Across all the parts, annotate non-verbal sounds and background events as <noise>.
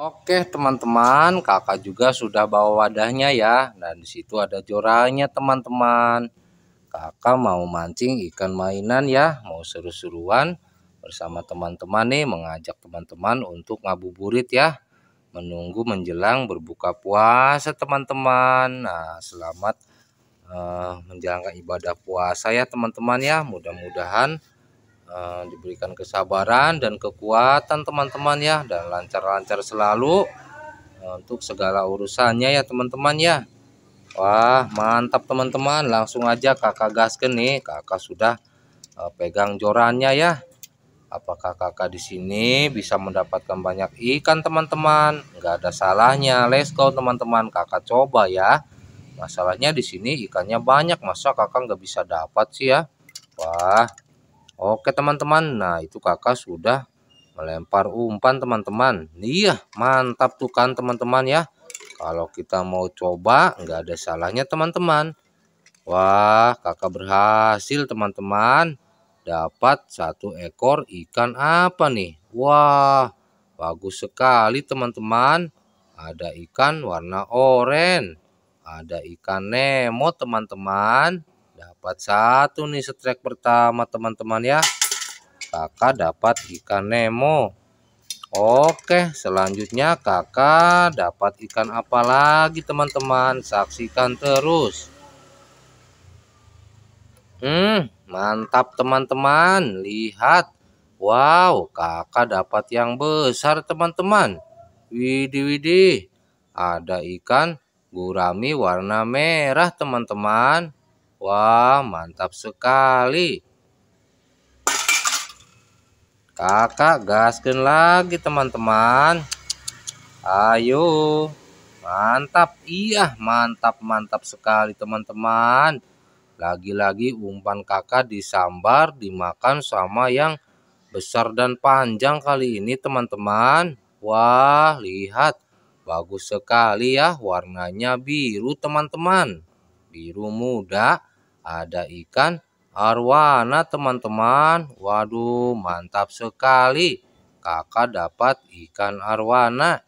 Oke teman-teman, kakak juga sudah bawa wadahnya ya. Dan disitu ada joranya teman-teman. Kakak mau mancing ikan mainan ya, mau seru-seruan bersama teman-teman nih mengajak teman-teman untuk ngabuburit ya. Menunggu menjelang berbuka puasa teman-teman. Nah selamat uh, menjalankan ibadah puasa ya teman-teman ya. Mudah-mudahan Eh, diberikan kesabaran dan kekuatan teman-teman ya dan lancar-lancar selalu eh, untuk segala urusannya ya teman-teman ya Wah mantap teman-teman langsung aja kakak gasken nih kakak sudah eh, pegang jorannya ya Apakah kakak di sini bisa mendapatkan banyak ikan teman-teman? Nggak ada salahnya. Let's go teman-teman. Kakak coba ya. Masalahnya di sini ikannya banyak. Masa kakak nggak bisa dapat sih ya? Wah, Oke teman-teman Nah itu kakak sudah melempar umpan teman-teman Iya mantap tuh kan teman-teman ya Kalau kita mau coba nggak ada salahnya teman-teman Wah kakak berhasil teman-teman Dapat satu ekor ikan apa nih Wah bagus sekali teman-teman Ada ikan warna oranye Ada ikan nemo teman-teman dapat satu nih setrek pertama teman-teman ya kakak dapat ikan Nemo Oke selanjutnya kakak dapat ikan apa lagi teman-teman saksikan terus Hmm mantap teman-teman lihat Wow kakak dapat yang besar teman-teman Widih widih ada ikan gurami warna merah teman-teman Wah, mantap sekali. Kakak gaskan lagi teman-teman. Ayo. Mantap. Iya, mantap mantap sekali teman-teman. Lagi-lagi umpan kakak disambar dimakan sama yang besar dan panjang kali ini teman-teman. Wah, lihat. Bagus sekali ya warnanya biru teman-teman. Biru muda ada ikan arwana teman-teman. Waduh mantap sekali. Kakak dapat ikan arwana.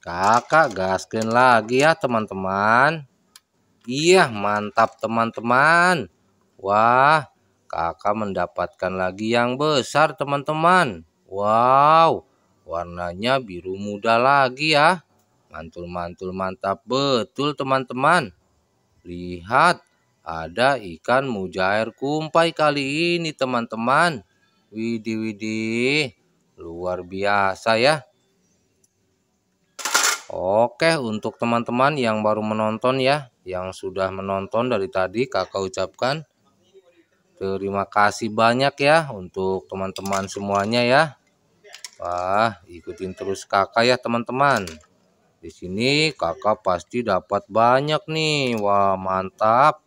Kakak gaskin lagi ya teman-teman. Iya mantap teman-teman. Wah kakak mendapatkan lagi yang besar teman-teman. Wow warnanya biru muda lagi ya. Mantul-mantul mantap betul teman-teman. Lihat, ada ikan mujair kumpai kali ini teman-teman. Widih, widih. Luar biasa ya. Oke, untuk teman-teman yang baru menonton ya, yang sudah menonton dari tadi kakak ucapkan terima kasih banyak ya untuk teman-teman semuanya ya. Wah, ikutin terus kakak ya teman-teman. Di sini kakak pasti dapat banyak nih. Wah, mantap.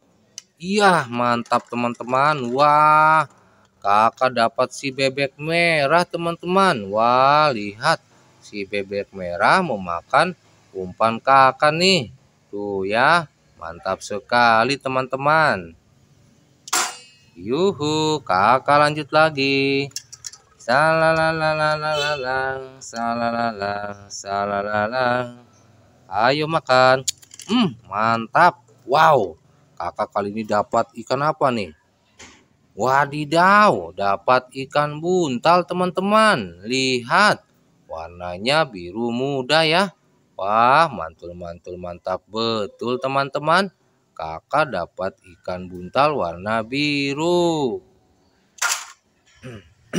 Iya, mantap teman-teman. Wah, kakak dapat si bebek merah teman-teman. Wah, lihat. Si bebek merah memakan umpan kakak nih. Tuh ya, mantap sekali teman-teman. Yuhu, kakak lanjut lagi salalalang salalalalang, salalalalang. Ayo makan. Hmm, mantap. Wow. Kakak kali ini dapat ikan apa nih? Wadidaw, dapat ikan buntal teman-teman. Lihat, warnanya biru muda ya. Wah, mantul-mantul mantap betul teman-teman. Kakak dapat ikan buntal warna biru. <clears throat>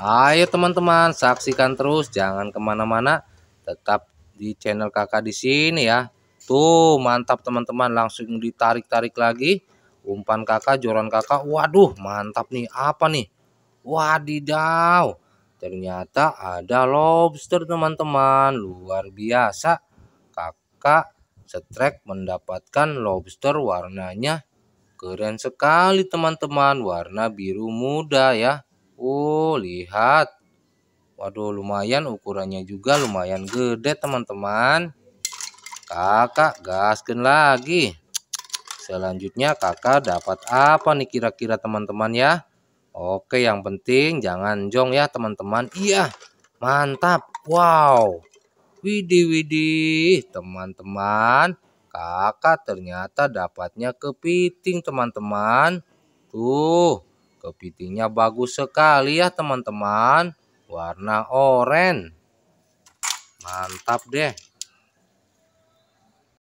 Ayo teman-teman, saksikan terus. Jangan kemana-mana. Tetap di channel kakak di sini ya tuh mantap teman-teman langsung ditarik-tarik lagi umpan kakak joran kakak waduh mantap nih apa nih wadidaw ternyata ada lobster teman-teman luar biasa kakak setrek mendapatkan lobster warnanya keren sekali teman-teman warna biru muda ya Oh lihat Waduh lumayan ukurannya juga lumayan gede teman-teman. Kakak gaskin lagi. Selanjutnya kakak dapat apa nih kira-kira teman-teman ya. Oke yang penting jangan jong ya teman-teman. Iya mantap. Wow. Widi Widi, teman-teman. Kakak ternyata dapatnya kepiting teman-teman. Tuh kepitingnya bagus sekali ya teman-teman warna oranye mantap deh